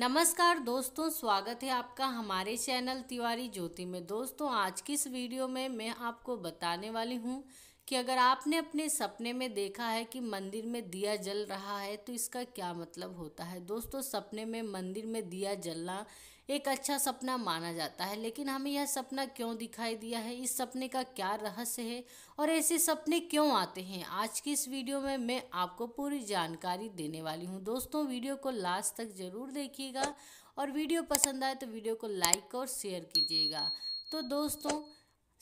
नमस्कार दोस्तों स्वागत है आपका हमारे चैनल तिवारी ज्योति में दोस्तों आज की इस वीडियो में मैं आपको बताने वाली हूँ कि अगर आपने अपने सपने में देखा है कि मंदिर में दिया जल रहा है तो इसका क्या मतलब होता है दोस्तों सपने में मंदिर में दिया जलना एक अच्छा सपना माना जाता है लेकिन हमें यह सपना क्यों दिखाई दिया है इस सपने का क्या रहस्य है और ऐसे सपने क्यों आते हैं आज की इस वीडियो में मैं आपको पूरी जानकारी देने वाली हूँ दोस्तों वीडियो को लास्ट तक ज़रूर देखिएगा और वीडियो पसंद आए तो वीडियो को लाइक और शेयर कीजिएगा तो दोस्तों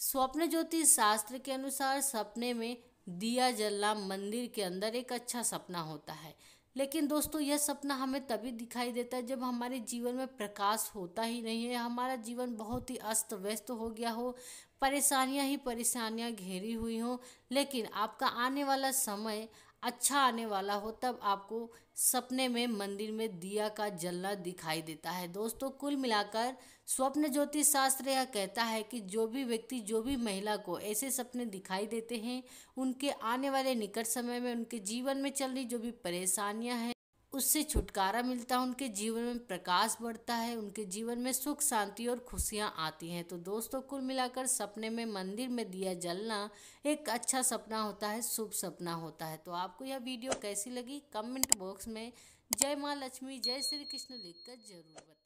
स्वप्न ज्योतिष शास्त्र के अनुसार सपने में दिया जलना मंदिर के अंदर एक अच्छा सपना होता है लेकिन दोस्तों यह सपना हमें तभी दिखाई देता है जब हमारे जीवन में प्रकाश होता ही नहीं है हमारा जीवन बहुत ही अस्त व्यस्त हो गया हो परेशानियां ही परेशानियां घेरी हुई हों लेकिन आपका आने वाला समय अच्छा आने वाला हो तब आपको सपने में मंदिर में दिया का जलना दिखाई देता है दोस्तों कुल मिलाकर स्वप्न ज्योतिष शास्त्र यह कहता है कि जो भी व्यक्ति जो भी महिला को ऐसे सपने दिखाई देते हैं उनके आने वाले निकट समय में उनके जीवन में चल रही जो भी परेशानियां हैं उससे छुटकारा मिलता है उनके जीवन में प्रकाश बढ़ता है उनके जीवन में सुख शांति और खुशियाँ आती हैं तो दोस्तों कुल मिलाकर सपने में मंदिर में दिया जलना एक अच्छा सपना होता है शुभ सपना होता है तो आपको यह वीडियो कैसी लगी कमेंट बॉक्स में जय माँ लक्ष्मी जय श्री कृष्ण लिखकर जरूर बताएं